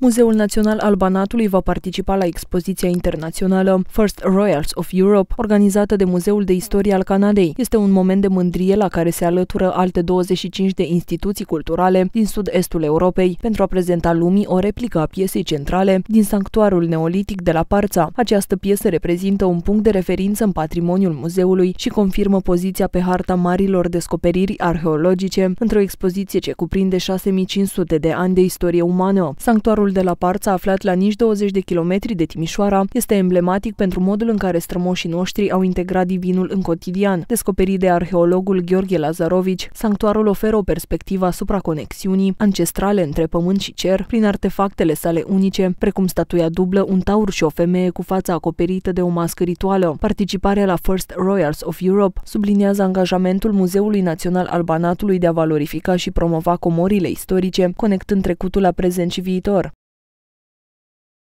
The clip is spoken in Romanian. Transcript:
Muzeul Național al Banatului va participa la expoziția internațională First Royals of Europe, organizată de Muzeul de Istorie al Canadei. Este un moment de mândrie la care se alătură alte 25 de instituții culturale din sud-estul Europei pentru a prezenta lumii o replică a piesei centrale din sanctuarul neolitic de la Parța. Această piesă reprezintă un punct de referință în patrimoniul muzeului și confirmă poziția pe harta marilor descoperiri arheologice într-o expoziție ce cuprinde 6500 de ani de istorie umană. Sanctuarul Cimitirul de la Parța, aflat la nici 20 de kilometri de Timișoara, este emblematic pentru modul în care strămoșii noștri au integrat divinul în cotidian. Descoperit de arheologul Gheorghe Lazarovici, sanctuarul oferă o perspectivă asupra conexiunii ancestrale între pământ și cer, prin artefactele sale unice, precum statuia dublă, un taur și o femeie cu fața acoperită de o mască rituală. Participarea la First Royals of Europe subliniază angajamentul Muzeului Național al Banatului de a valorifica și promova comorile istorice, conectând trecutul la prezent și viitor.